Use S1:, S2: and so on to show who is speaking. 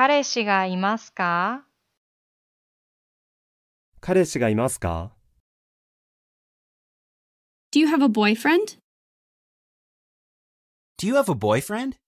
S1: 彼氏がいますか
S2: 彼氏がい
S3: ますか Do you have a boyfriend? Do you have a boyfriend?